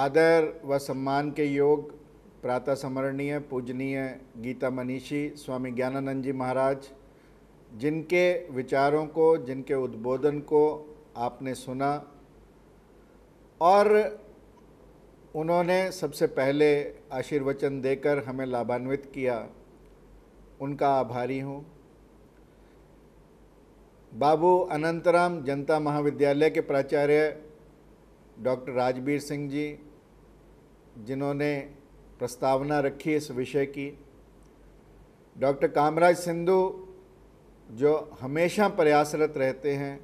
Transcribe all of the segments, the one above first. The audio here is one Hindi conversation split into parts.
आदर व सम्मान के योग प्रातः स्मरणीय पूजनीय गीता मनीषी स्वामी ज्ञानानंद जी महाराज जिनके विचारों को जिनके उद्बोधन को आपने सुना और उन्होंने सबसे पहले आशीर्वचन देकर हमें लाभान्वित किया उनका आभारी हूँ बाबू अनंतराम जनता महाविद्यालय के प्राचार्य डॉक्टर राजवीर सिंह जी जिन्होंने प्रस्तावना रखी इस विषय की डॉक्टर कामराज सिंधु जो हमेशा प्रयासरत रहते हैं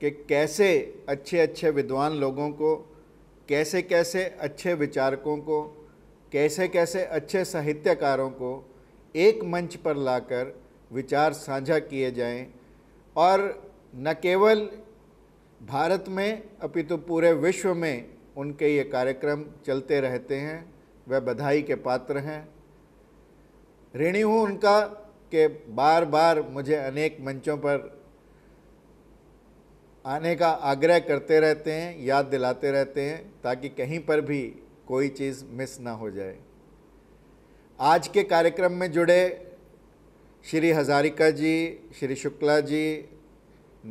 कि कैसे अच्छे अच्छे विद्वान लोगों को कैसे कैसे अच्छे विचारकों को कैसे कैसे अच्छे साहित्यकारों को एक मंच पर लाकर विचार साझा किए जाएं और न केवल भारत में अपितु तो पूरे विश्व में उनके ये कार्यक्रम चलते रहते हैं वह बधाई के पात्र हैं ऋणी हूँ उनका कि बार बार मुझे अनेक मंचों पर आने का आग्रह करते रहते हैं याद दिलाते रहते हैं ताकि कहीं पर भी कोई चीज़ मिस ना हो जाए आज के कार्यक्रम में जुड़े श्री हजारिका जी श्री शुक्ला जी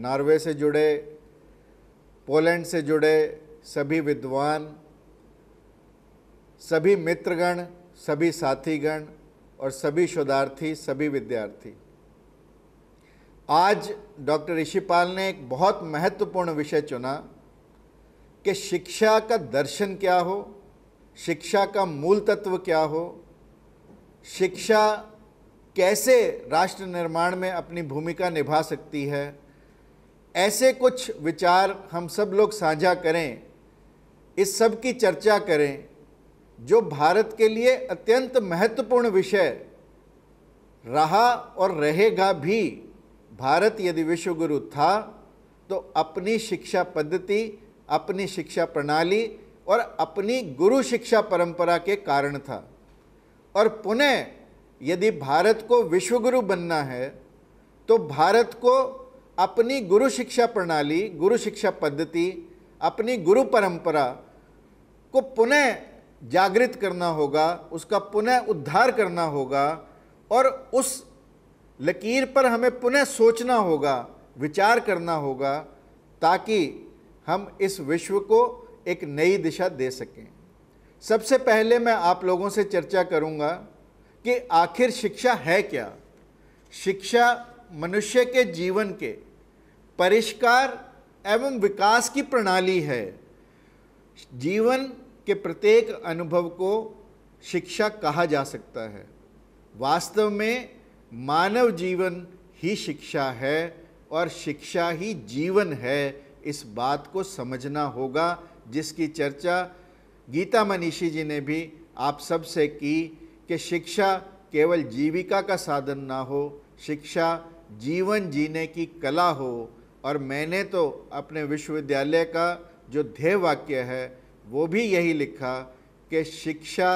नॉर्वे से जुड़े पोलैंड से जुड़े सभी विद्वान सभी मित्रगण सभी साथीगण और सभी शोधार्थी सभी विद्यार्थी आज डॉक्टर ऋषिपाल ने एक बहुत महत्वपूर्ण विषय चुना कि शिक्षा का दर्शन क्या हो शिक्षा का मूल तत्व क्या हो शिक्षा कैसे राष्ट्र निर्माण में अपनी भूमिका निभा सकती है ऐसे कुछ विचार हम सब लोग साझा करें इस सब की चर्चा करें जो भारत के लिए अत्यंत महत्वपूर्ण विषय रहा और रहेगा भी भारत यदि विश्वगुरु था तो अपनी शिक्षा पद्धति अपनी शिक्षा प्रणाली और अपनी गुरु शिक्षा परंपरा के कारण था और पुनः यदि भारत को विश्वगुरु बनना है तो भारत को अपनी गुरु शिक्षा प्रणाली गुरु शिक्षा पद्धति अपनी गुरु परंपरा को पुनः जागृत करना होगा उसका पुनः उद्धार करना होगा और उस लकीर पर हमें पुनः सोचना होगा विचार करना होगा ताकि हम इस विश्व को एक नई दिशा दे सकें सबसे पहले मैं आप लोगों से चर्चा करूंगा कि आखिर शिक्षा है क्या शिक्षा मनुष्य के जीवन के परिष्कार एवं विकास की प्रणाली है जीवन के प्रत्येक अनुभव को शिक्षा कहा जा सकता है वास्तव में मानव जीवन ही शिक्षा है और शिक्षा ही जीवन है इस बात को समझना होगा जिसकी चर्चा गीता मनीषी जी ने भी आप सब से की कि शिक्षा केवल जीविका का साधन ना हो शिक्षा जीवन जीने की कला हो और मैंने तो अपने विश्वविद्यालय का जो ध्येय वाक्य है वो भी यही लिखा कि शिक्षा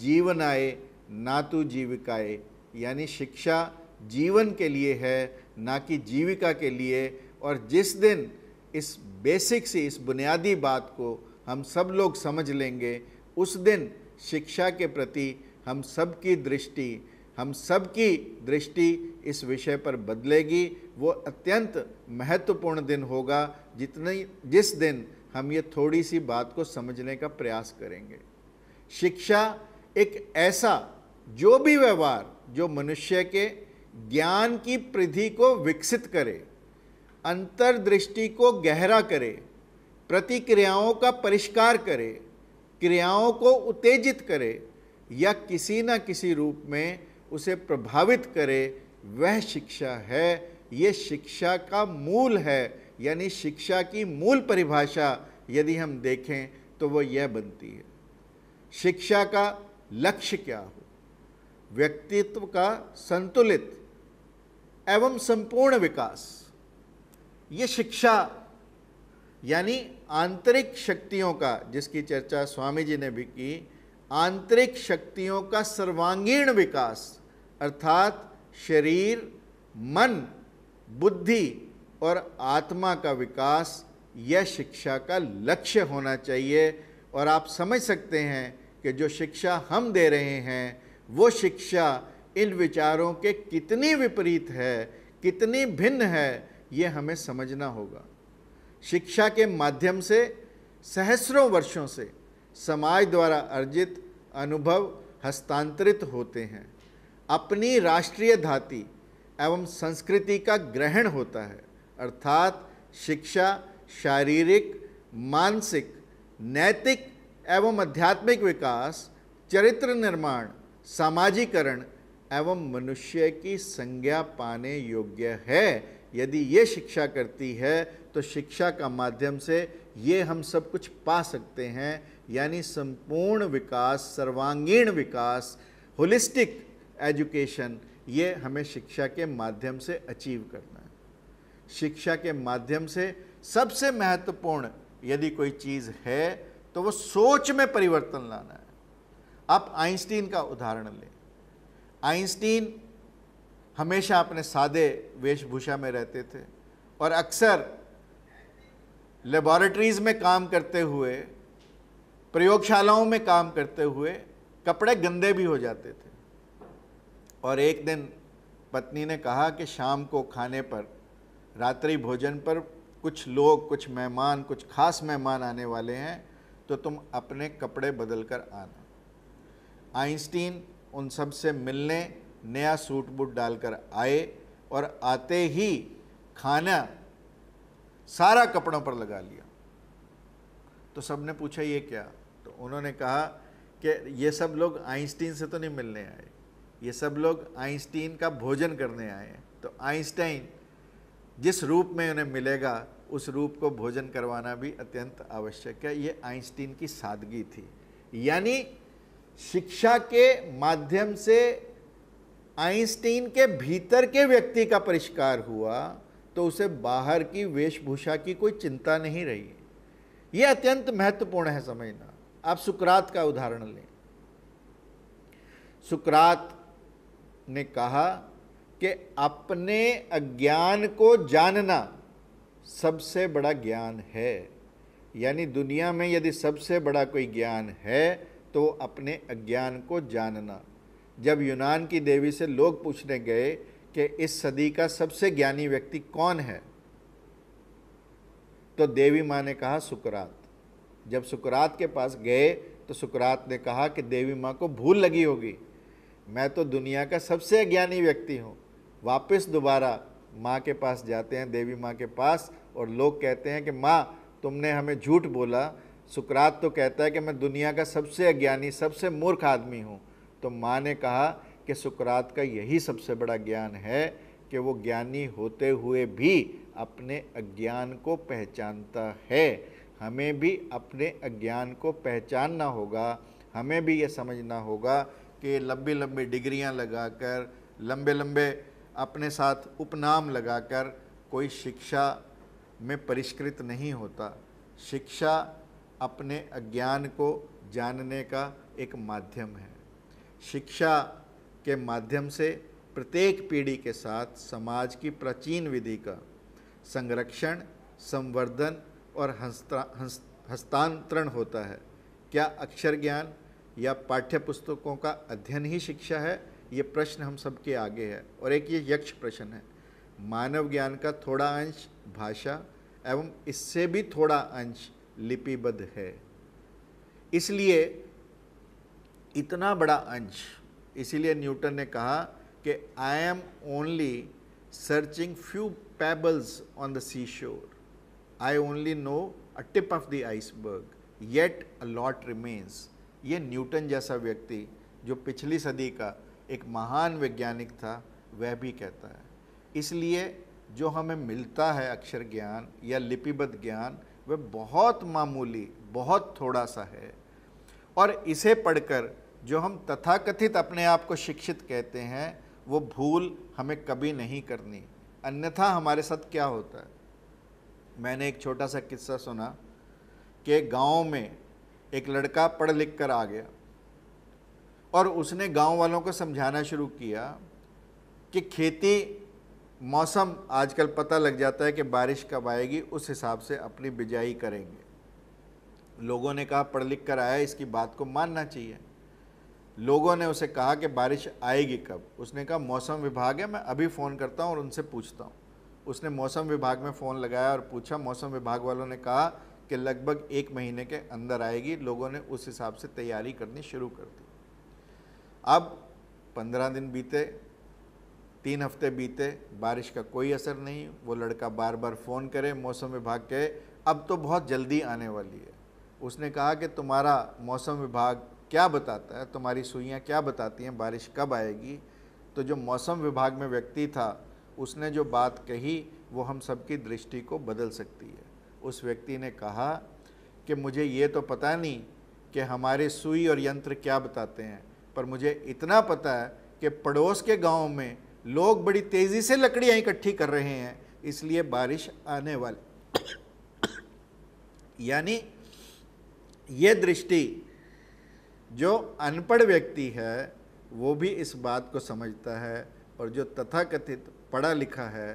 जीवन आए ना तो जीविकाए यानी शिक्षा जीवन के लिए है ना कि जीविका के लिए और जिस दिन इस बेसिक से इस बुनियादी बात को हम सब लोग समझ लेंगे उस दिन शिक्षा के प्रति हम सब की दृष्टि हम सब की दृष्टि इस विषय पर बदलेगी वो अत्यंत महत्वपूर्ण दिन होगा जितने जिस दिन हम ये थोड़ी सी बात को समझने का प्रयास करेंगे शिक्षा एक ऐसा जो भी व्यवहार जो मनुष्य के ज्ञान की प्रधि को विकसित करे अंतर्दृष्टि को गहरा करे प्रतिक्रियाओं का परिष्कार करे क्रियाओं को उत्तेजित करे या किसी न किसी रूप में उसे प्रभावित करे वह शिक्षा है ये शिक्षा का मूल है यानी शिक्षा की मूल परिभाषा यदि हम देखें तो वो यह बनती है शिक्षा का लक्ष्य क्या हो व्यक्तित्व का संतुलित एवं संपूर्ण विकास ये शिक्षा यानी आंतरिक शक्तियों का जिसकी चर्चा स्वामी जी ने भी की आंतरिक शक्तियों का सर्वांगीण विकास अर्थात शरीर मन बुद्धि और आत्मा का विकास यह शिक्षा का लक्ष्य होना चाहिए और आप समझ सकते हैं कि जो शिक्षा हम दे रहे हैं वो शिक्षा इन विचारों के कितनी विपरीत है कितनी भिन्न है ये हमें समझना होगा शिक्षा के माध्यम से सहस्रों वर्षों से समाज द्वारा अर्जित अनुभव हस्तांतरित होते हैं अपनी राष्ट्रीय धाती एवं संस्कृति का ग्रहण होता है अर्थात शिक्षा शारीरिक मानसिक नैतिक एवं आध्यात्मिक विकास चरित्र निर्माण सामाजिकरण एवं मनुष्य की संज्ञा पाने योग्य है यदि ये शिक्षा करती है तो शिक्षा का माध्यम से ये हम सब कुछ पा सकते हैं यानी संपूर्ण विकास सर्वांगीण विकास होलिस्टिक एजुकेशन ये हमें शिक्षा के माध्यम से अचीव करना है शिक्षा के माध्यम से सबसे महत्वपूर्ण यदि कोई चीज़ है तो वो सोच में परिवर्तन लाना है आप आइंस्टीन का उदाहरण लें आइंस्टीन हमेशा अपने सादे वेशभूषा में रहते थे और अक्सर लेबॉरेटरीज में काम करते हुए प्रयोगशालाओं में काम करते हुए कपड़े गंदे भी हो जाते थे और एक दिन पत्नी ने कहा कि शाम को खाने पर रात्रि भोजन पर कुछ लोग कुछ मेहमान कुछ खास मेहमान आने वाले हैं तो तुम अपने कपड़े बदल कर आना आइंस्टीन उन सब से मिलने नया सूट बूट डालकर आए और आते ही खाना सारा कपड़ों पर लगा लिया तो सब ने पूछा ये क्या तो उन्होंने कहा कि ये सब लोग आइंस्टीन से तो नहीं मिलने आए ये सब लोग आइंस्टीन का भोजन करने आए हैं तो आइंस्टाइन जिस रूप में उन्हें मिलेगा उस रूप को भोजन करवाना भी अत्यंत आवश्यक है ये आइंस्टीन की सादगी थी यानी शिक्षा के माध्यम से आइंस्टीन के भीतर के व्यक्ति का परिष्कार हुआ तो उसे बाहर की वेशभूषा की कोई चिंता नहीं रही ये अत्यंत महत्वपूर्ण है समझना आप सुकरात का उदाहरण लें सुकरात ने कहा कि अपने अज्ञान को जानना सबसे बड़ा ज्ञान है यानी दुनिया में यदि सबसे बड़ा कोई ज्ञान है तो अपने अज्ञान को जानना जब यूनान की देवी से लोग पूछने गए कि इस सदी का सबसे ज्ञानी व्यक्ति कौन है तो देवी माँ ने कहा सुकरात जब सुकरात के पास गए तो सुकरात ने कहा कि देवी माँ को भूल लगी होगी मैं तो दुनिया का सबसे अज्ञानी व्यक्ति हूँ वापस दोबारा माँ के पास जाते हैं देवी माँ के पास और लोग कहते हैं कि माँ तुमने हमें झूठ बोला सुकरात तो कहता है कि मैं दुनिया का सबसे अज्ञानी सबसे मूर्ख आदमी हूँ तो माँ ने कहा कि सुकरात का यही सबसे बड़ा ज्ञान है कि वो ज्ञानी होते हुए भी अपने अज्ञान को पहचानता है हमें भी अपने अज्ञान को पहचानना होगा हमें भी ये समझना होगा कि लंबी लंबी डिग्रियां लगाकर लंबे लंबे अपने साथ उपनाम लगाकर कोई शिक्षा में परिष्कृत नहीं होता शिक्षा अपने अज्ञान को जानने का एक माध्यम है शिक्षा के माध्यम से प्रत्येक पीढ़ी के साथ समाज की प्राचीन विधि का संरक्षण संवर्धन और हस्तांतरण होता है क्या अक्षर ज्ञान या पाठ्य पुस्तकों का अध्ययन ही शिक्षा है ये प्रश्न हम सबके आगे है और एक ये यक्ष प्रश्न है मानव ज्ञान का थोड़ा अंश भाषा एवं इससे भी थोड़ा अंश लिपिबद्ध है इसलिए इतना बड़ा अंश इसीलिए न्यूटन ने कहा कि I am only searching few pebbles on the seashore. I only know a tip of the iceberg, yet a lot remains. ये न्यूटन जैसा व्यक्ति जो पिछली सदी का एक महान वैज्ञानिक था वह भी कहता है इसलिए जो हमें मिलता है अक्षर ज्ञान या लिपिबद्ध ज्ञान वह बहुत मामूली बहुत थोड़ा सा है और इसे पढ़कर जो हम तथाकथित अपने आप को शिक्षित कहते हैं वो भूल हमें कभी नहीं करनी अन्यथा हमारे साथ क्या होता है मैंने एक छोटा सा किस्सा सुना कि गांव में एक लड़का पढ़ लिख कर आ गया और उसने गांव वालों को समझाना शुरू किया कि खेती मौसम आजकल पता लग जाता है कि बारिश कब आएगी उस हिसाब से अपनी बिजाई करेंगे लोगों ने कहा पढ़ लिख कर आया इसकी बात को मानना चाहिए लोगों ने उसे कहा कि बारिश आएगी कब उसने कहा मौसम विभाग है मैं अभी फ़ोन करता हूँ और उनसे पूछता हूँ उसने मौसम विभाग में फ़ोन लगाया और पूछा मौसम विभाग वालों ने कहा कि लगभग एक महीने के अंदर आएगी लोगों ने उस हिसाब से तैयारी करनी शुरू कर दी अब पंद्रह दिन बीते तीन हफ्ते बीते बारिश का कोई असर नहीं वो लड़का बार बार फ़ोन करे मौसम विभाग के अब तो बहुत जल्दी आने वाली है उसने कहा कि तुम्हारा मौसम विभाग क्या बताता है तुम्हारी सुइयाँ क्या बताती हैं बारिश कब आएगी तो जो मौसम विभाग में व्यक्ति था उसने जो बात कही वो हम सबकी दृष्टि को बदल सकती है उस व्यक्ति ने कहा कि मुझे ये तो पता नहीं कि हमारे सुई और यंत्र क्या बताते हैं पर मुझे इतना पता है कि पड़ोस के गाँव में लोग बड़ी तेज़ी से लकड़ियाँ इकट्ठी कर रहे हैं इसलिए बारिश आने वाली यानी ये दृष्टि जो अनपढ़ व्यक्ति है वो भी इस बात को समझता है और जो तथाकथित पढ़ा लिखा है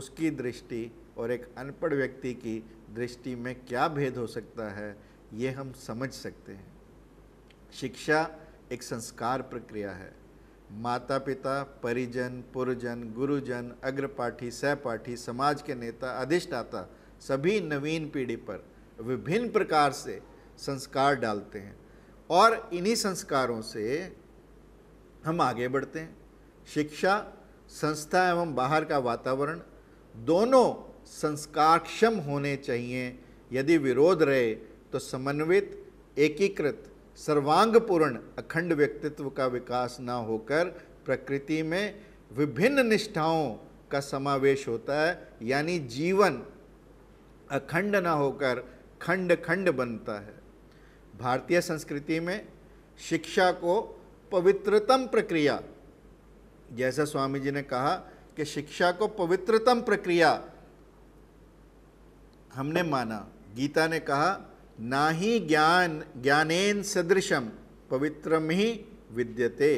उसकी दृष्टि और एक अनपढ़ व्यक्ति की दृष्टि में क्या भेद हो सकता है ये हम समझ सकते हैं शिक्षा एक संस्कार प्रक्रिया है माता पिता परिजन पुरजन गुरुजन अग्रपाठी सहपाठी समाज के नेता अधिष्ठाता सभी नवीन पीढ़ी पर विभिन्न प्रकार से संस्कार डालते हैं और इन्हीं संस्कारों से हम आगे बढ़ते हैं शिक्षा संस्था एवं बाहर का वातावरण दोनों संस्कारक्षम होने चाहिए यदि विरोध रहे तो समन्वित एकीकृत सर्वांगपूर्ण अखंड व्यक्तित्व का विकास ना होकर प्रकृति में विभिन्न निष्ठाओं का समावेश होता है यानी जीवन अखंड ना होकर खंड खंड बनता है भारतीय संस्कृति में शिक्षा को पवित्रतम प्रक्रिया जैसा स्वामी जी ने कहा कि शिक्षा को पवित्रतम प्रक्रिया हमने माना गीता ने कहा ना ही ज्ञान ज्ञानेन सदृशम पवित्रम ही विद्यते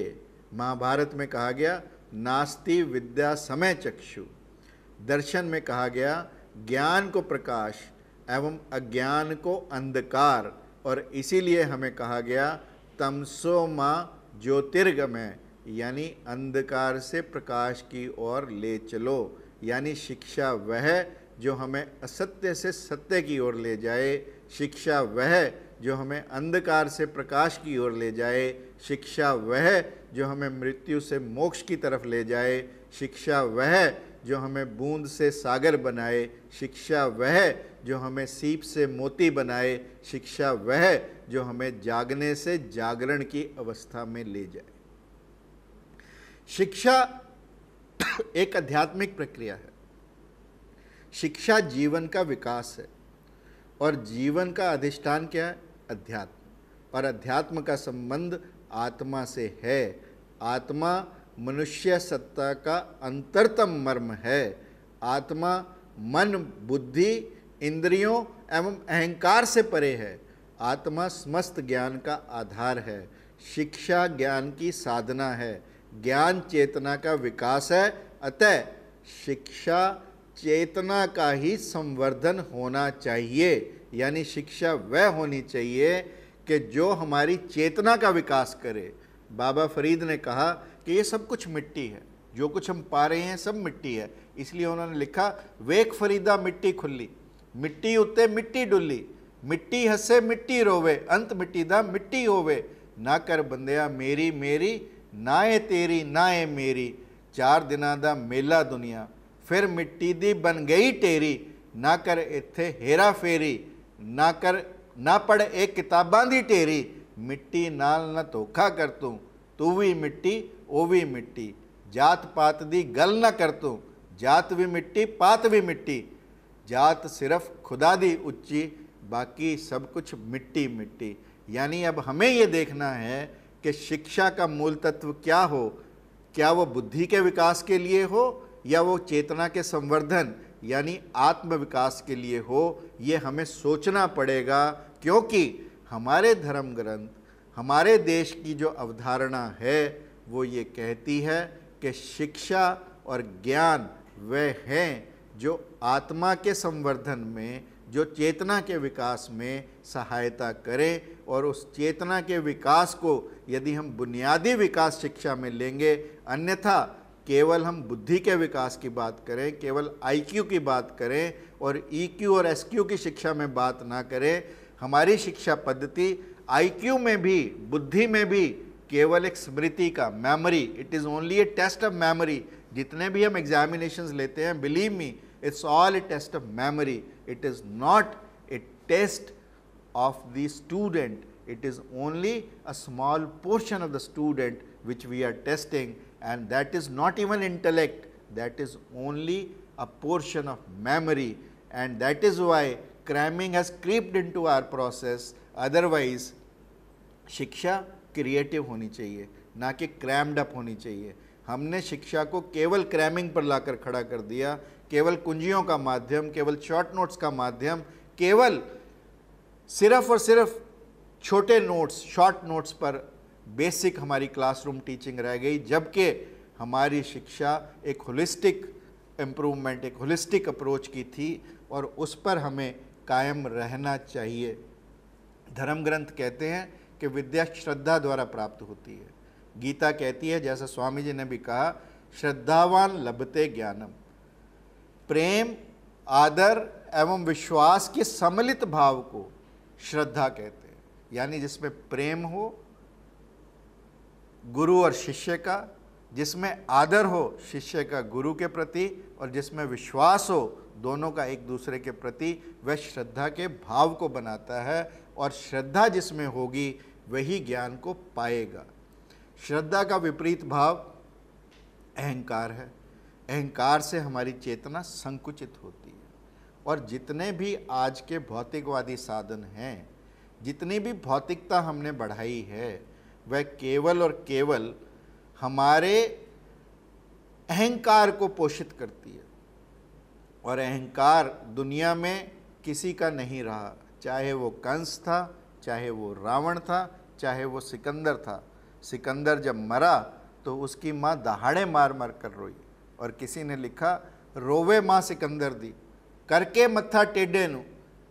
महाभारत में कहा गया नास्ति विद्या समय चक्षु दर्शन में कहा गया ज्ञान को प्रकाश एवं अज्ञान को अंधकार और इसीलिए हमें कहा गया तमसो तमसोमा ज्योतिर्गमय यानी अंधकार से प्रकाश की ओर ले चलो यानी शिक्षा वह जो हमें असत्य से सत्य की ओर ले जाए शिक्षा वह जो हमें अंधकार से प्रकाश की ओर ले जाए शिक्षा वह जो हमें मृत्यु से मोक्ष की तरफ ले जाए शिक्षा वह जो हमें बूंद से सागर बनाए शिक्षा वह जो हमें सीप से मोती बनाए शिक्षा वह जो हमें जागने से जागरण की अवस्था में ले जाए शिक्षा एक आध्यात्मिक प्रक्रिया है शिक्षा जीवन का विकास है और जीवन का अधिष्ठान क्या है अध्यात्म और अध्यात्म का संबंध आत्मा से है आत्मा मनुष्य सत्ता का अंतरतम मर्म है आत्मा मन बुद्धि इंद्रियों एवं अहंकार से परे है आत्मा समस्त ज्ञान का आधार है शिक्षा ज्ञान की साधना है ज्ञान चेतना का विकास है अतः शिक्षा चेतना का ही संवर्धन होना चाहिए यानी शिक्षा वह होनी चाहिए कि जो हमारी चेतना का विकास करे बाबा फरीद ने कहा कि ये सब कुछ मिट्टी है जो कुछ हम पा रहे हैं सब मिट्टी है इसलिए उन्होंने लिखा वेक फरीदा मिट्टी खुली ਮਿੱਟੀ ਉੱਤੇ ਮਿੱਟੀ ਡੁੱਲੀ ਮਿੱਟੀ ਹੱਸੇ ਮਿੱਟੀ ਰੋਵੇ ਅੰਤ ਮਿੱਟੀ ਦਾ ਮਿੱਟੀ ਹੋਵੇ ਨਾ ਕਰ ਬੰਦਿਆ ਮੇਰੀ ਮੇਰੀ ਨਾ ਏ ਤੇਰੀ ਨਾ ਏ ਮੇਰੀ ਚਾਰ ਦਿਨਾਂ ਦਾ ਮੇਲਾ ਦੁਨੀਆ ਫਿਰ ਮਿੱਟੀ ਦੀ ਬਨ ਗਈ ਟੇਰੀ ਨਾ ਕਰ ਇੱਥੇ ਹੇਰਾ ਫੇਰੀ ਨਾ ਕਰ ਨਾ ਪੜ ਇਹ ਕਿਤਾਬਾਂ ਦੀ ਢੇਰੀ ਮਿੱਟੀ ਨਾਲ ਨਾ ਧੋਖਾ ਕਰ ਤੂੰ ਤੂੰ ਵੀ ਮਿੱਟੀ ਉਹ ਵੀ ਮਿੱਟੀ ਜਾਤ ਪਾਤ ਦੀ ਗੱਲ ਨਾ ਕਰ ਤੂੰ ਜਾਤ ਵੀ ਮਿੱਟੀ ਪਾਤ ਵੀ ਮਿੱਟੀ जात सिर्फ खुदा दी उच्ची बाकी सब कुछ मिट्टी मिट्टी यानी अब हमें ये देखना है कि शिक्षा का मूल तत्व क्या हो क्या वो बुद्धि के विकास के लिए हो या वो चेतना के संवर्धन यानी आत्म विकास के लिए हो ये हमें सोचना पड़ेगा क्योंकि हमारे धर्म ग्रंथ हमारे देश की जो अवधारणा है वो ये कहती है कि शिक्षा और ज्ञान वह हैं जो आत्मा के संवर्धन में जो चेतना के विकास में सहायता करें और उस चेतना के विकास को यदि हम बुनियादी विकास शिक्षा में लेंगे अन्यथा केवल हम बुद्धि के विकास की बात करें केवल आईक्यू की बात करें और ईक्यू e और एसक्यू की शिक्षा में बात ना करें हमारी शिक्षा पद्धति आईक्यू में भी बुद्धि में भी केवल एक स्मृति का memory it is only a test of memory जितने भी हम एग्जामिनेशंस लेते हैं believe me it is all a test of memory. It is not a test of the student, it is only a small portion of the student which we are testing and that is not even intellect, that is only a portion of memory and that is why cramming has crept into our process otherwise shiksha creative होनी चाहिए ना कि crammed up होनी चाहिए हमने shiksha को केवल cramming पर लाकर खड़ा कर दिया केवल कुंजियों का माध्यम केवल शॉर्ट नोट्स का माध्यम केवल सिर्फ और सिर्फ छोटे नोट्स शॉर्ट नोट्स पर बेसिक हमारी क्लासरूम टीचिंग रह गई जबकि हमारी शिक्षा एक होलिस्टिक इम्प्रूवमेंट एक होलिस्टिक अप्रोच की थी और उस पर हमें कायम रहना चाहिए धर्म ग्रंथ कहते हैं कि विद्या श्रद्धा द्वारा प्राप्त होती है गीता कहती है जैसा स्वामी जी ने भी कहा श्रद्धावान लभते ज्ञानम प्रेम आदर एवं विश्वास के सम्मिलित भाव को श्रद्धा कहते हैं यानी जिसमें प्रेम हो गुरु और शिष्य का जिसमें आदर हो शिष्य का गुरु के प्रति और जिसमें विश्वास हो दोनों का एक दूसरे के प्रति वह श्रद्धा के भाव को बनाता है और श्रद्धा जिसमें होगी वही ज्ञान को पाएगा श्रद्धा का विपरीत भाव अहंकार है अहंकार से हमारी चेतना संकुचित होती है और जितने भी आज के भौतिकवादी साधन हैं जितनी भी भौतिकता हमने बढ़ाई है वह केवल और केवल हमारे अहंकार को पोषित करती है और अहंकार दुनिया में किसी का नहीं रहा चाहे वो कंस था चाहे वो रावण था चाहे वो सिकंदर था सिकंदर जब मरा तो उसकी माँ दहाड़े मार मार कर रोई ਔਰ ਕਿਸੇ ਨੇ ਲਿਖਾ ਰੋਵੇ ਮਾਂ ਸਿਕੰਦਰ ਦੀ ਕਰਕੇ ਮੱਥਾ ਟੇਡੇ ਨੂੰ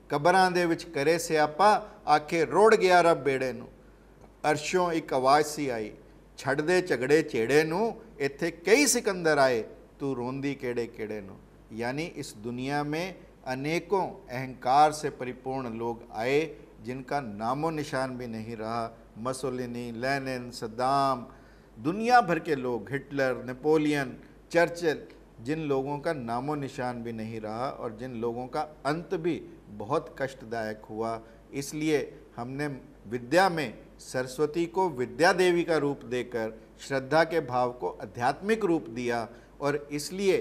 ਕਬਰਾਂ ਦੇ ਵਿੱਚ ਕਰੇ ਸਿਆਪਾ ਆਖੇ ਰੋੜ ਗਿਆ ਰੱਬ ਬੇੜੇ ਨੂੰ ਅਰਸ਼ੋਂ ਇੱਕ ਆਵਾਜ਼ ਸੀ ਆਈ ਛੱਡ ਦੇ ਝਗੜੇ ਛੇੜੇ ਨੂੰ ਇੱਥੇ ਕਈ ਸਿਕੰਦਰ ਆਏ ਤੂੰ ਰੋਂਦੀ ਕਿਹੜੇ ਕਿਹੜੇ ਨੂੰ यानी इस दुनिया में अनेकों अहंकार से परिपूर्ण लोग आए जिनका नामो निशान भी नहीं रहा मसोलिनी लेनिन सद्दाम दुनिया भर के लोग हिटलर नेपोलियन चर्चिल जिन लोगों का नामो निशान भी नहीं रहा और जिन लोगों का अंत भी बहुत कष्टदायक हुआ इसलिए हमने विद्या में सरस्वती को विद्या देवी का रूप देकर श्रद्धा के भाव को आध्यात्मिक रूप दिया और इसलिए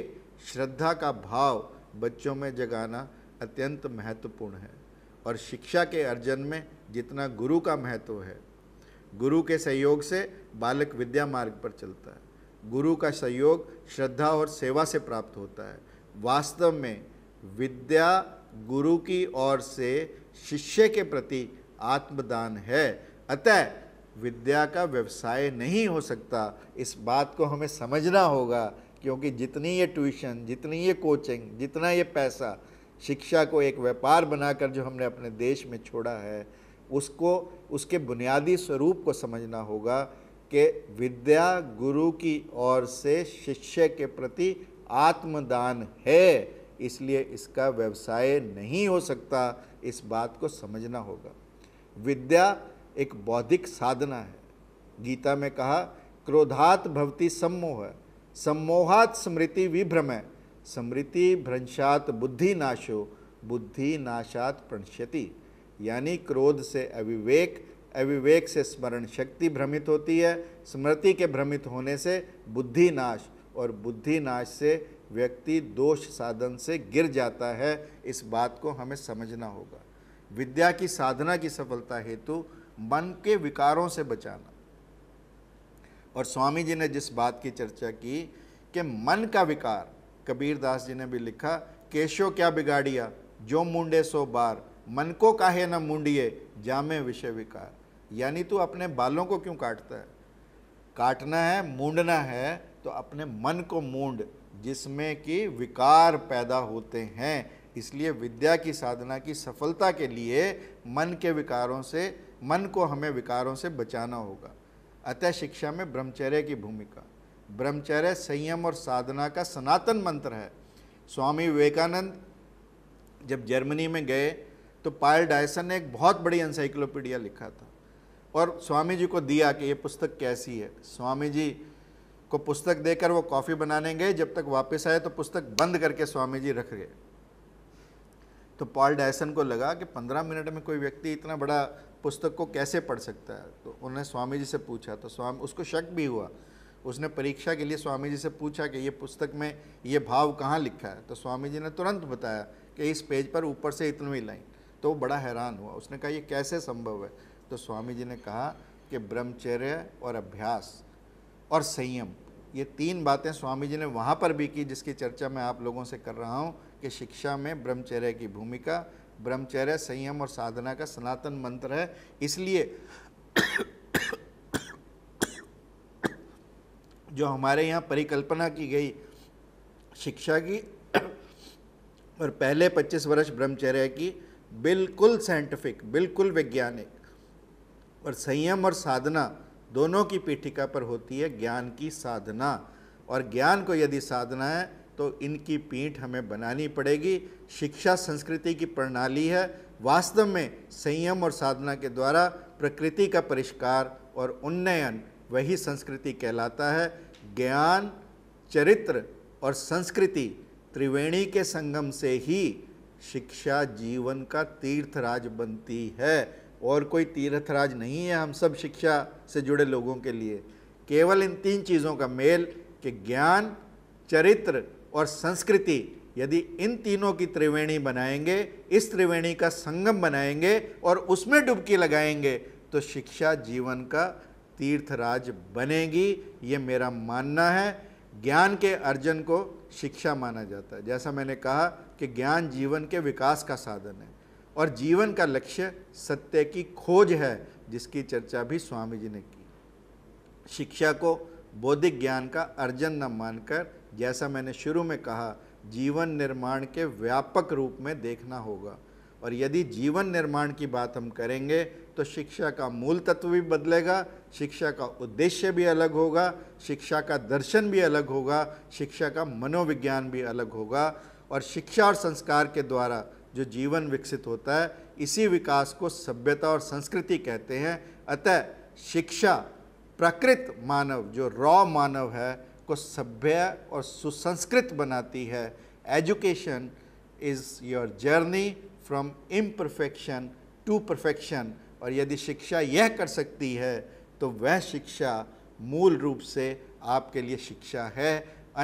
श्रद्धा का भाव बच्चों में जगाना अत्यंत महत्वपूर्ण है और शिक्षा के अर्जन में जितना गुरु का महत्व है गुरु के सहयोग से बालक विद्या मार्ग पर चलता है गुरु का सहयोग श्रद्धा और सेवा से प्राप्त होता है वास्तव में विद्या गुरु की ओर से शिष्य के प्रति आत्मदान है अतः विद्या का व्यवसाय नहीं हो सकता इस बात को हमें समझना होगा क्योंकि जितनी ये ट्यूशन जितनी ये कोचिंग जितना ये पैसा शिक्षा को एक व्यापार बनाकर जो हमने अपने देश में छोड़ा है उसको उसके बुनियादी स्वरूप को समझना होगा कि विद्या गुरु की ओर से शिष्य के प्रति आत्मदान है इसलिए इसका व्यवसाय नहीं हो सकता इस बात को समझना होगा विद्या एक बौद्धिक साधना है गीता में कहा क्रोधात भवती सम्मोह सम्मोहात स्मृति विभ्रम है स्मृति भ्रंशात बुद्धि नाशो बुद्धि नाशात प्रणश्यति यानी क्रोध से अविवेक अविवेक से स्मरण शक्ति भ्रमित होती है स्मृति के भ्रमित होने से बुद्धि नाश और बुद्धि नाश से व्यक्ति दोष साधन से गिर जाता है इस बात को हमें समझना होगा विद्या की साधना की सफलता हेतु मन के विकारों से बचाना और स्वामी जी ने जिस बात की चर्चा की कि मन का विकार कबीरदास जी ने भी लिखा केशो क्या बिगाड़िया जो मुंडे सो बार मन को काहे न मुंडिए जामे विषय विकार यानी तो अपने बालों को क्यों काटता है काटना है मूंडना है तो अपने मन को मूंड जिसमें कि विकार पैदा होते हैं इसलिए विद्या की साधना की सफलता के लिए मन के विकारों से मन को हमें विकारों से बचाना होगा अतः शिक्षा में ब्रह्मचर्य की भूमिका ब्रह्मचर्य संयम और साधना का सनातन मंत्र है स्वामी विवेकानंद जब जर्मनी में गए तो पायल डायसन ने एक बहुत बड़ी एनसाइक्लोपीडिया लिखा था और स्वामी जी को दिया कि ये पुस्तक कैसी है स्वामी जी को पुस्तक देकर वो कॉफ़ी बनाने गए जब तक वापस आए तो पुस्तक बंद करके स्वामी जी रख गए तो पॉल डायसन को लगा कि पंद्रह मिनट में कोई व्यक्ति इतना बड़ा पुस्तक को कैसे पढ़ सकता है तो उन्होंने स्वामी जी से पूछा तो स्वामी उसको शक भी हुआ उसने परीक्षा के लिए स्वामी जी से पूछा कि ये पुस्तक में ये भाव कहाँ लिखा है तो स्वामी जी ने तुरंत बताया कि इस पेज पर ऊपर से इतनी लाइन तो बड़ा हैरान हुआ उसने कहा ये कैसे संभव है तो स्वामी जी ने कहा कि ब्रह्मचर्य और अभ्यास और संयम ये तीन बातें स्वामी जी ने वहाँ पर भी की जिसकी चर्चा मैं आप लोगों से कर रहा हूँ कि शिक्षा में ब्रह्मचर्य की भूमिका ब्रह्मचर्य संयम और साधना का सनातन मंत्र है इसलिए जो हमारे यहाँ परिकल्पना की गई शिक्षा की और पहले 25 वर्ष ब्रह्मचर्य की बिल्कुल साइंटिफिक बिल्कुल वैज्ञानिक और संयम और साधना दोनों की पीठिका पर होती है ज्ञान की साधना और ज्ञान को यदि साधना है तो इनकी पीठ हमें बनानी पड़ेगी शिक्षा संस्कृति की प्रणाली है वास्तव में संयम और साधना के द्वारा प्रकृति का परिष्कार और उन्नयन वही संस्कृति कहलाता है ज्ञान चरित्र और संस्कृति त्रिवेणी के संगम से ही शिक्षा जीवन का तीर्थराज बनती है और कोई तीर्थराज नहीं है हम सब शिक्षा से जुड़े लोगों के लिए केवल इन तीन चीज़ों का मेल कि ज्ञान चरित्र और संस्कृति यदि इन तीनों की त्रिवेणी बनाएंगे इस त्रिवेणी का संगम बनाएंगे और उसमें डुबकी लगाएंगे तो शिक्षा जीवन का तीर्थराज बनेगी ये मेरा मानना है ज्ञान के अर्जन को शिक्षा माना जाता है जैसा मैंने कहा कि ज्ञान जीवन के विकास का साधन है और जीवन का लक्ष्य सत्य की खोज है जिसकी चर्चा भी स्वामी जी ने की शिक्षा को बौद्धिक ज्ञान का अर्जन न मानकर जैसा मैंने शुरू में कहा जीवन निर्माण के व्यापक रूप में देखना होगा और यदि जीवन निर्माण की बात हम करेंगे तो शिक्षा का मूल तत्व भी बदलेगा शिक्षा का उद्देश्य भी अलग होगा शिक्षा का दर्शन भी अलग होगा शिक्षा का मनोविज्ञान भी अलग होगा और शिक्षा और संस्कार के द्वारा जो जीवन विकसित होता है इसी विकास को सभ्यता और संस्कृति कहते हैं अतः शिक्षा प्रकृत मानव जो रॉ मानव है को सभ्य और सुसंस्कृत बनाती है education is your journey from imperfection to perfection और यदि शिक्षा यह कर सकती है तो वह शिक्षा मूल रूप से आपके लिए शिक्षा है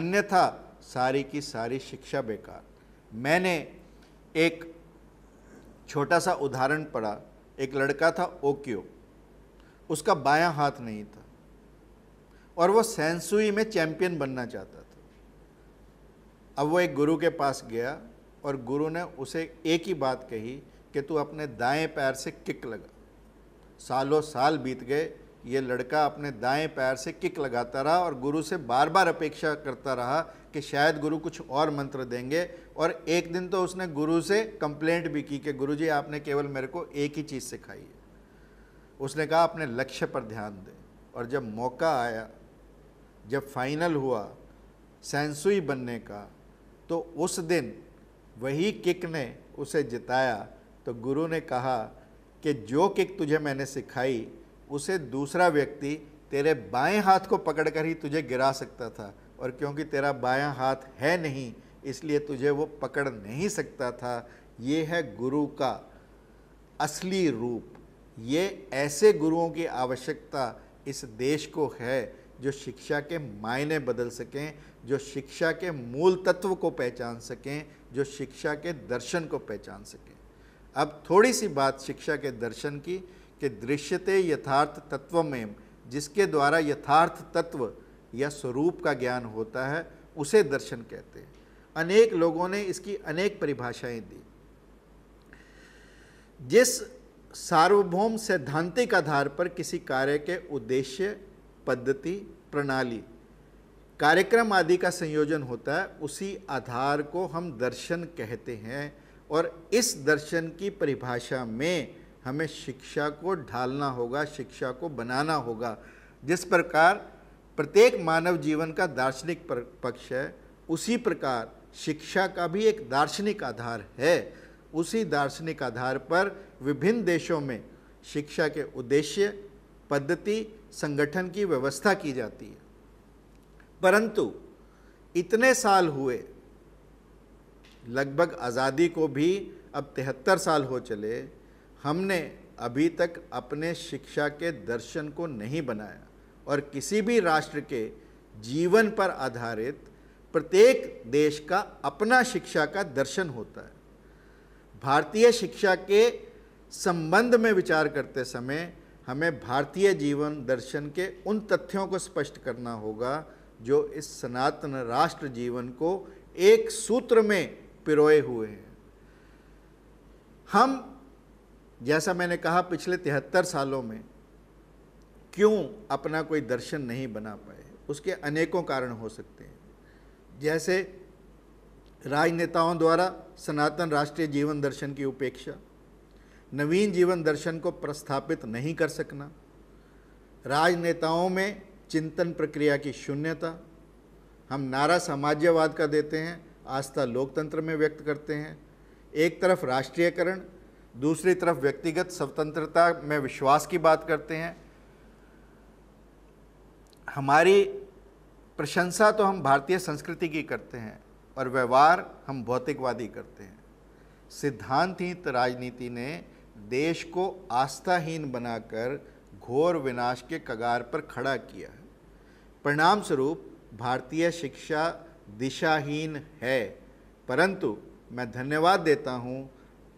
अन्यथा सारी की सारी शिक्षा बेकार मैंने एक छोटा सा उदाहरण पड़ा एक लड़का था ओक्यो उसका बायां हाथ नहीं था और वो सेंसुई में चैंपियन बनना चाहता था अब वो एक गुरु के पास गया और गुरु ने उसे एक ही बात कही कि तू अपने दाएं पैर से किक लगा सालों साल बीत गए ये लड़का अपने दाएं पैर से किक लगाता रहा और गुरु से बार बार अपेक्षा करता रहा कि शायद गुरु कुछ और मंत्र देंगे और एक दिन तो उसने गुरु से कंप्लेंट भी की कि गुरु जी आपने केवल मेरे को एक ही चीज़ सिखाई है उसने कहा अपने लक्ष्य पर ध्यान दें और जब मौका आया जब फाइनल हुआ सेंसुई बनने का तो उस दिन वही किक ने उसे जिताया तो गुरु ने कहा कि जो किक तुझे मैंने सिखाई उसे दूसरा व्यक्ति तेरे बाएं हाथ को पकड़कर ही तुझे गिरा सकता था और क्योंकि तेरा बायां हाथ है नहीं इसलिए तुझे वो पकड़ नहीं सकता था ये है गुरु का असली रूप ये ऐसे गुरुओं की आवश्यकता इस देश को है जो शिक्षा के मायने बदल सकें जो शिक्षा के मूल तत्व को पहचान सकें जो शिक्षा के दर्शन को पहचान सकें अब थोड़ी सी बात शिक्षा के दर्शन की कि दृश्यते यथार्थ तत्व में जिसके द्वारा यथार्थ तत्व या स्वरूप का ज्ञान होता है उसे दर्शन कहते हैं अनेक लोगों ने इसकी अनेक परिभाषाएं दी जिस सार्वभौम सैद्धांतिक आधार पर किसी कार्य के उद्देश्य पद्धति प्रणाली कार्यक्रम आदि का संयोजन होता है उसी आधार को हम दर्शन कहते हैं और इस दर्शन की परिभाषा में हमें शिक्षा को ढालना होगा शिक्षा को बनाना होगा जिस प्रकार प्रत्येक मानव जीवन का दार्शनिक पक्ष है उसी प्रकार शिक्षा का भी एक दार्शनिक आधार है उसी दार्शनिक आधार पर विभिन्न देशों में शिक्षा के उद्देश्य पद्धति संगठन की व्यवस्था की जाती है परंतु इतने साल हुए लगभग आज़ादी को भी अब तिहत्तर साल हो चले हमने अभी तक अपने शिक्षा के दर्शन को नहीं बनाया और किसी भी राष्ट्र के जीवन पर आधारित प्रत्येक देश का अपना शिक्षा का दर्शन होता है भारतीय शिक्षा के संबंध में विचार करते समय हमें भारतीय जीवन दर्शन के उन तथ्यों को स्पष्ट करना होगा जो इस सनातन राष्ट्र जीवन को एक सूत्र में पिरोए हुए हैं हम जैसा मैंने कहा पिछले तिहत्तर सालों में क्यों अपना कोई दर्शन नहीं बना पाए उसके अनेकों कारण हो सकते हैं जैसे राजनेताओं द्वारा सनातन राष्ट्रीय जीवन दर्शन की उपेक्षा नवीन जीवन दर्शन को प्रस्थापित नहीं कर सकना राजनेताओं में चिंतन प्रक्रिया की शून्यता हम नारा सामाज्यवाद का देते हैं आस्था लोकतंत्र में व्यक्त करते हैं एक तरफ राष्ट्रीयकरण दूसरी तरफ व्यक्तिगत स्वतंत्रता में विश्वास की बात करते हैं हमारी प्रशंसा तो हम भारतीय संस्कृति की करते हैं और व्यवहार हम भौतिकवादी करते हैं ही राजनीति ने देश को आस्थाहीन बनाकर घोर विनाश के कगार पर खड़ा किया है परिणाम स्वरूप भारतीय शिक्षा दिशाहीन है परंतु मैं धन्यवाद देता हूँ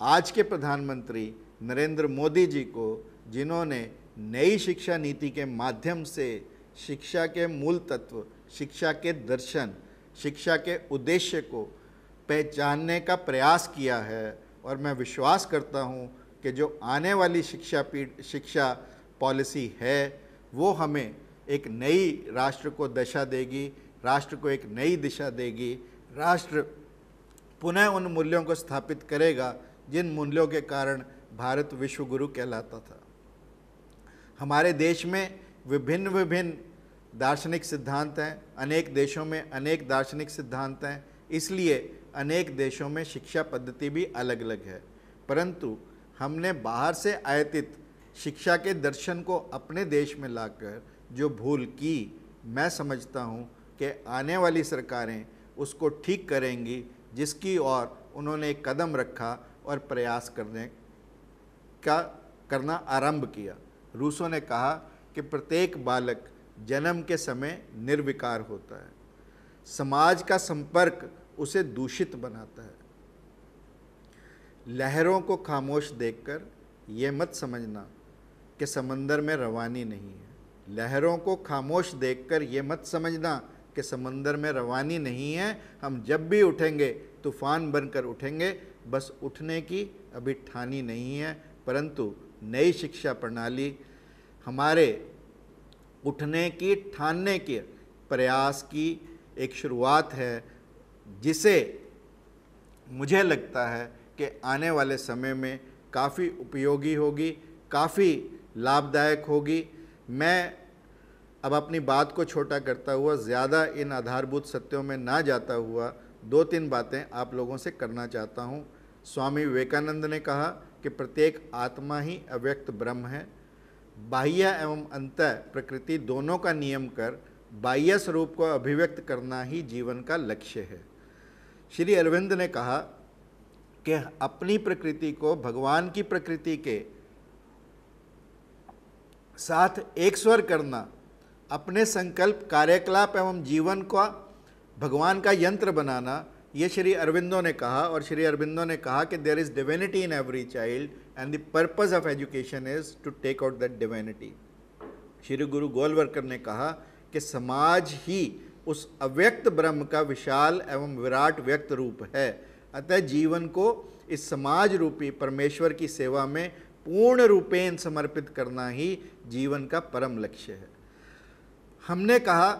आज के प्रधानमंत्री नरेंद्र मोदी जी को जिन्होंने नई शिक्षा नीति के माध्यम से शिक्षा के मूल तत्व शिक्षा के दर्शन शिक्षा के उद्देश्य को पहचानने का प्रयास किया है और मैं विश्वास करता हूं कि जो आने वाली शिक्षा पीढ़ शिक्षा पॉलिसी है वो हमें एक नई राष्ट्र को दशा देगी राष्ट्र को एक नई दिशा देगी राष्ट्र पुनः उन मूल्यों को स्थापित करेगा जिन मूल्यों के कारण भारत विश्व गुरु कहलाता था हमारे देश में विभिन्न विभिन्न दार्शनिक सिद्धांत हैं अनेक देशों में अनेक दार्शनिक सिद्धांत हैं इसलिए अनेक देशों में शिक्षा पद्धति भी अलग अलग है परंतु हमने बाहर से आयतित शिक्षा के दर्शन को अपने देश में लाकर जो भूल की मैं समझता हूँ कि आने वाली सरकारें उसको ठीक करेंगी जिसकी ओर उन्होंने एक कदम रखा और प्रयास करने का करना आरंभ किया रूसों ने कहा कि प्रत्येक बालक जन्म के समय निर्विकार होता है समाज का संपर्क उसे दूषित बनाता है लहरों को खामोश देखकर यह मत समझना कि समंदर में रवानी नहीं है लहरों को खामोश देखकर यह मत समझना कि समंदर में रवानी नहीं है हम जब भी उठेंगे तूफान बनकर उठेंगे बस उठने की अभी ठानी नहीं है परंतु नई शिक्षा प्रणाली हमारे उठने की ठानने के प्रयास की एक शुरुआत है जिसे मुझे लगता है कि आने वाले समय में काफ़ी उपयोगी होगी काफ़ी लाभदायक होगी मैं अब अपनी बात को छोटा करता हुआ ज़्यादा इन आधारभूत सत्यों में ना जाता हुआ दो तीन बातें आप लोगों से करना चाहता हूँ स्वामी विवेकानंद ने कहा कि प्रत्येक आत्मा ही अव्यक्त ब्रह्म है बाह्य एवं अंत प्रकृति दोनों का नियम कर बाह्य स्वरूप को अभिव्यक्त करना ही जीवन का लक्ष्य है श्री अरविंद ने कहा कि अपनी प्रकृति को भगवान की प्रकृति के साथ एक स्वर करना अपने संकल्प कार्यकलाप एवं जीवन का भगवान का यंत्र बनाना ये श्री अरविंदो ने कहा और श्री अरविंदो ने कहा कि there is divinity in every child and the purpose of education is to take out that divinity Shri Guru Golwalkar ने कहा कि समाज ही उस अव्यक्त ब्रह्म का विशाल एवं विराट व्यक्त रूप है अतः जीवन को इस समाज रूपी परमेश्वर की सेवा में पूर्ण रूपेण समर्पित करना ही जीवन का परम लक्ष्य है हमने कहा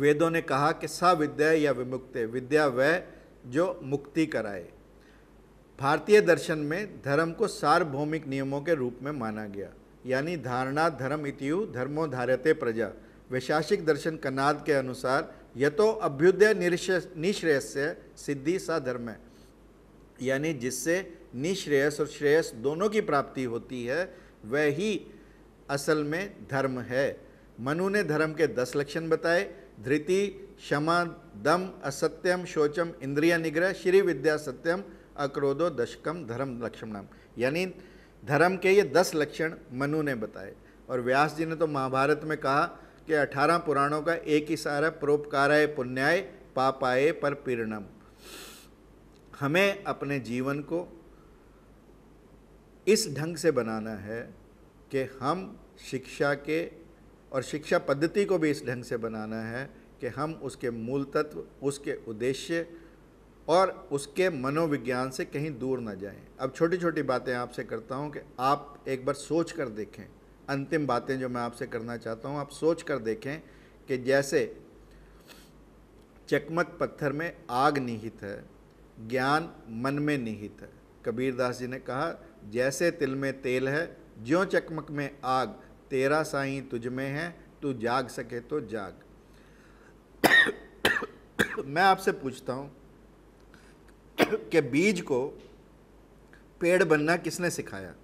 वेदों ने कहा कि सा विद्या या विमुक्त विद्या वह जो मुक्ति कराए भारतीय दर्शन में धर्म को सार्वभौमिक नियमों के रूप में माना गया यानी धारणा धर्म इतियु धर्मो धारते प्रजा वैशासिक दर्शन कनाद के अनुसार यतो अभ्युदय निश्रेयस्य सिद्धि सा धर्म है यानी जिससे निश्रेयस और श्रेयस दोनों की प्राप्ति होती है वह ही असल में धर्म है मनु ने धर्म के दस लक्षण बताए धृति क्षमा दम असत्यम शोचम इंद्रिय निग्रह श्री विद्या सत्यम अक्रोधो दशकम धर्म लक्ष्मणम यानी धर्म के ये दस लक्षण मनु ने बताए और व्यास जी ने तो महाभारत में कहा कि अठारह पुराणों का एक ही सारा परोपकाराय पुण्याय पापाए पर पीर्णम हमें अपने जीवन को इस ढंग से बनाना है कि हम शिक्षा के और शिक्षा पद्धति को भी इस ढंग से बनाना है कि हम उसके मूल तत्व उसके उद्देश्य और उसके मनोविज्ञान से कहीं दूर ना जाएं अब छोटी छोटी बातें आपसे करता हूं कि आप एक बार सोच कर देखें अंतिम बातें जो मैं आपसे करना चाहता हूं आप सोच कर देखें कि जैसे चकमक पत्थर में आग निहित है ज्ञान मन में निहित है कबीरदास जी ने कहा जैसे तिल में तेल है ज्यों चकमक में आग तेरा साई तुझ में है तू जाग सके तो जाग मैं आपसे पूछता हूँ कि बीज को पेड़ बनना किसने सिखाया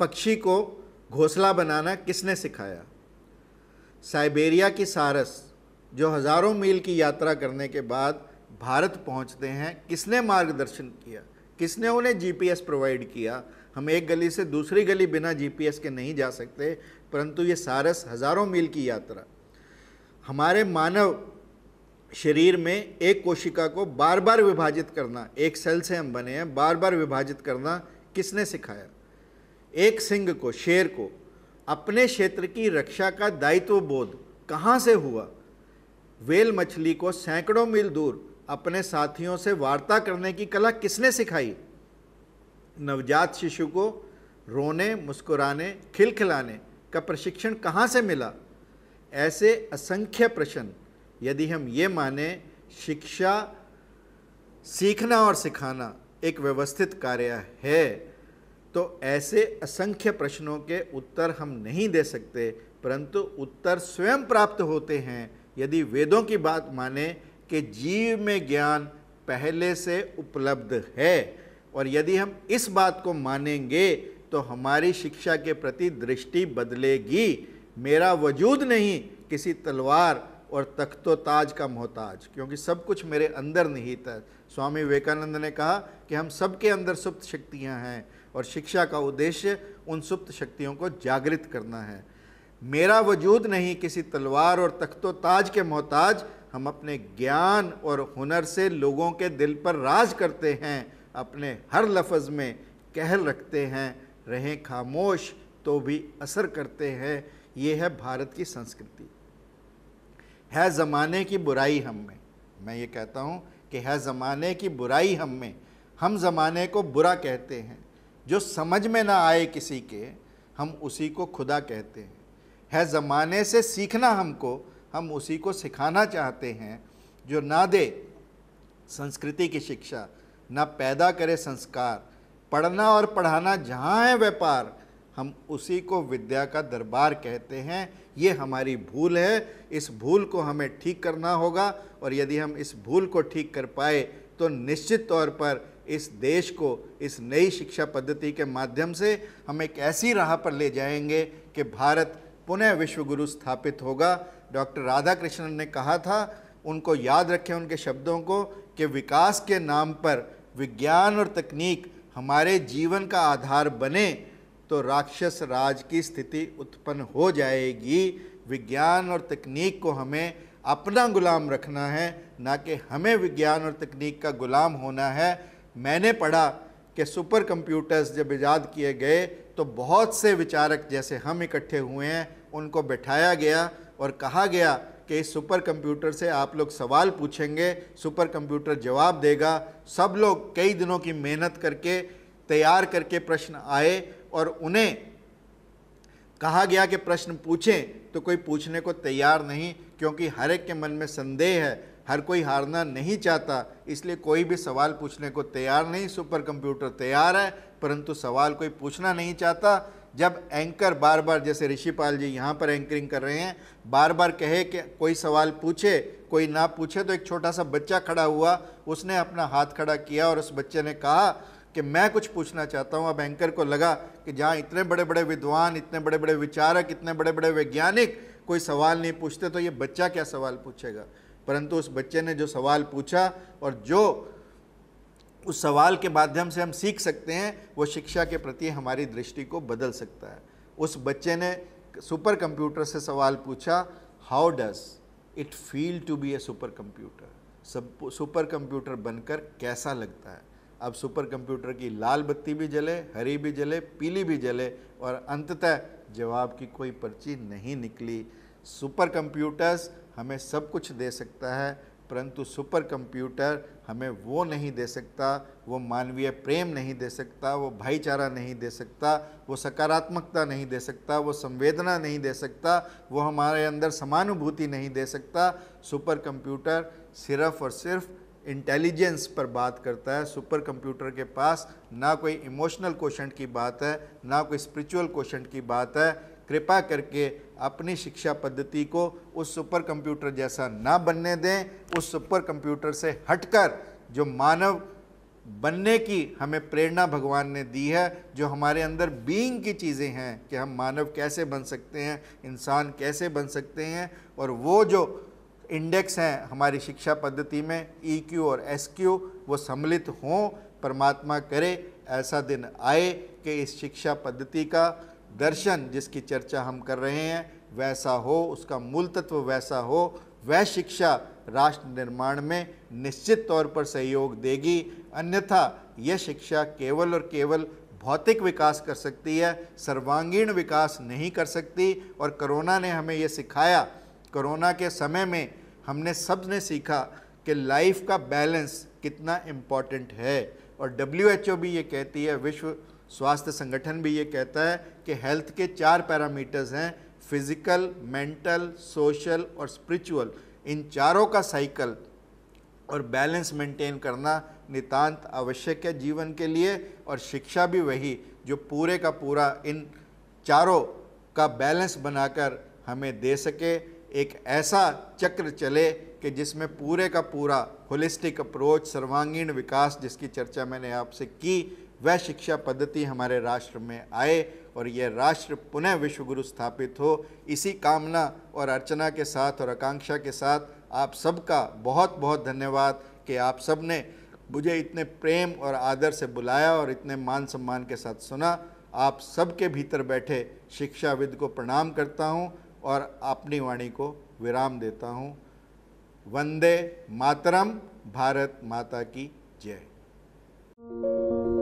पक्षी को घोंसला बनाना किसने सिखाया साइबेरिया की सारस जो हज़ारों मील की यात्रा करने के बाद भारत पहुंचते हैं किसने मार्गदर्शन किया किसने उन्हें जीपीएस प्रोवाइड किया हम एक गली से दूसरी गली बिना जीपीएस के नहीं जा सकते परंतु ये सारस हज़ारों मील की यात्रा हमारे मानव शरीर में एक कोशिका को बार बार विभाजित करना एक सेल से हम बने हैं बार बार विभाजित करना किसने सिखाया एक सिंह को शेर को अपने क्षेत्र की रक्षा का दायित्व बोध कहाँ से हुआ वेल मछली को सैकड़ों मील दूर अपने साथियों से वार्ता करने की कला किसने सिखाई नवजात शिशु को रोने मुस्कुराने खिलखिलाने का प्रशिक्षण कहाँ से मिला ऐसे असंख्य प्रश्न यदि हम ये माने शिक्षा सीखना और सिखाना एक व्यवस्थित कार्य है तो ऐसे असंख्य प्रश्नों के उत्तर हम नहीं दे सकते परंतु उत्तर स्वयं प्राप्त होते हैं यदि वेदों की बात माने कि जीव में ज्ञान पहले से उपलब्ध है और यदि हम इस बात को मानेंगे तो हमारी शिक्षा के प्रति दृष्टि बदलेगी मेरा वजूद नहीं किसी तलवार और तख्तो ताज का मोहताज क्योंकि सब कुछ मेरे अंदर निहित है स्वामी विवेकानंद ने कहा कि हम सबके अंदर सुप्त शक्तियाँ हैं और शिक्षा का उद्देश्य उन सुप्त शक्तियों को जागृत करना है मेरा वजूद नहीं किसी तलवार और तख्तो ताज के मोहताज हम अपने ज्ञान और हुनर से लोगों के दिल पर राज करते हैं अपने हर लफ्ज़ में कहल रखते हैं रहें खामोश तो भी असर करते हैं ये है भारत की संस्कृति है ज़माने की बुराई हम में मैं ये कहता हूँ कि है ज़माने की बुराई हम में हम ज़माने को बुरा कहते हैं जो समझ में ना आए किसी के हम उसी को खुदा कहते हैं है ज़माने से सीखना हमको हम उसी को सिखाना चाहते हैं जो ना दे संस्कृति की शिक्षा ना पैदा करे संस्कार पढ़ना और पढ़ाना जहाँ है व्यापार हम उसी को विद्या का दरबार कहते हैं ये हमारी भूल है इस भूल को हमें ठीक करना होगा और यदि हम इस भूल को ठीक कर पाए तो निश्चित तौर पर इस देश को इस नई शिक्षा पद्धति के माध्यम से हम एक ऐसी राह पर ले जाएंगे कि भारत पुनः विश्वगुरु स्थापित होगा डॉक्टर राधा कृष्णन ने कहा था उनको याद रखें उनके शब्दों को कि विकास के नाम पर विज्ञान और तकनीक हमारे जीवन का आधार बने तो राक्षस राज की स्थिति उत्पन्न हो जाएगी विज्ञान और तकनीक को हमें अपना गुलाम रखना है ना कि हमें विज्ञान और तकनीक का गुलाम होना है मैंने पढ़ा कि सुपर कंप्यूटर्स जब ईजाद किए गए तो बहुत से विचारक जैसे हम इकट्ठे हुए हैं उनको बैठाया गया और कहा गया कि सुपर कंप्यूटर से आप लोग सवाल पूछेंगे सुपर कंप्यूटर जवाब देगा सब लोग कई दिनों की मेहनत करके तैयार करके प्रश्न आए और उन्हें कहा गया कि प्रश्न पूछें तो कोई पूछने को तैयार नहीं क्योंकि हर एक के मन में संदेह है हर कोई हारना नहीं चाहता इसलिए कोई भी सवाल पूछने को तैयार नहीं सुपर कंप्यूटर तैयार है परंतु सवाल कोई पूछना नहीं चाहता जब एंकर बार बार जैसे ऋषिपाल जी यहाँ पर एंकरिंग कर रहे हैं बार बार कहे कि कोई सवाल पूछे कोई ना पूछे तो एक छोटा सा बच्चा खड़ा हुआ उसने अपना हाथ खड़ा किया और उस बच्चे ने कहा कि मैं कुछ पूछना चाहता हूँ अब एंकर को लगा कि जहाँ इतने बड़े बड़े विद्वान इतने बड़े बड़े विचारक इतने बड़े बड़े वैज्ञानिक कोई सवाल नहीं पूछते तो ये बच्चा क्या सवाल पूछेगा परंतु उस बच्चे ने जो सवाल पूछा और जो उस सवाल के माध्यम से हम सीख सकते हैं वो शिक्षा के प्रति हमारी दृष्टि को बदल सकता है उस बच्चे ने सुपर कंप्यूटर से सवाल पूछा how does it feel to be a super computer सब सुपर कंप्यूटर बनकर कैसा लगता है अब सुपर कंप्यूटर की लाल बत्ती भी जले हरी भी जले पीली भी जले और अंततः जवाब की कोई पर्ची नहीं निकली सुपर कंप्यूटर्स हमें सब कुछ दे सकता है परंतु सुपर कंप्यूटर हमें वो नहीं दे सकता वो मानवीय प्रेम नहीं दे सकता वो भाईचारा नहीं दे सकता वो सकारात्मकता नहीं दे सकता वो संवेदना नहीं दे सकता वो हमारे अंदर समानुभूति नहीं दे सकता सुपर कंप्यूटर सिर्फ और सिर्फ इंटेलिजेंस पर बात करता है सुपर कंप्यूटर के पास ना कोई इमोशनल क्वेश्चन की बात है ना कोई स्पिरिचुअल क्वेश्चन की बात है कृपा करके अपनी शिक्षा पद्धति को उस सुपर कंप्यूटर जैसा ना बनने दें उस सुपर कंप्यूटर से हटकर जो मानव बनने की हमें प्रेरणा भगवान ने दी है जो हमारे अंदर बीइंग की चीज़ें हैं कि हम मानव कैसे बन सकते हैं इंसान कैसे बन सकते हैं और वो जो इंडेक्स हैं हमारी शिक्षा पद्धति में ईक्यू e और एसक्यू वो सम्मिलित हों परमात्मा करे ऐसा दिन आए कि इस शिक्षा पद्धति का दर्शन जिसकी चर्चा हम कर रहे हैं वैसा हो उसका मूल तत्व वैसा हो वह शिक्षा राष्ट्र निर्माण में निश्चित तौर पर सहयोग देगी अन्यथा यह शिक्षा केवल और केवल भौतिक विकास कर सकती है सर्वांगीण विकास नहीं कर सकती और कोरोना ने हमें ये सिखाया कोरोना के समय में हमने सब ने सीखा कि लाइफ का बैलेंस कितना इम्पॉर्टेंट है और डब्ल्यू भी ये कहती है विश्व स्वास्थ्य संगठन भी ये कहता है कि हेल्थ के चार पैरामीटर्स हैं फिज़िकल मेंटल सोशल और स्पिरिचुअल इन चारों का साइकिल और बैलेंस मेंटेन करना नितांत आवश्यक है जीवन के लिए और शिक्षा भी वही जो पूरे का पूरा इन चारों का बैलेंस बनाकर हमें दे सके एक ऐसा चक्र चले कि जिसमें पूरे का पूरा होलिस्टिक अप्रोच सर्वांगीण विकास जिसकी चर्चा मैंने आपसे की वह शिक्षा पद्धति हमारे राष्ट्र में आए और यह राष्ट्र पुनः विश्वगुरु स्थापित हो इसी कामना और अर्चना के साथ और आकांक्षा के साथ आप सबका बहुत बहुत धन्यवाद कि आप सब ने मुझे इतने प्रेम और आदर से बुलाया और इतने मान सम्मान के साथ सुना आप सबके भीतर बैठे शिक्षाविद को प्रणाम करता हूँ और अपनी वाणी को विराम देता हूँ वंदे मातरम भारत माता की जय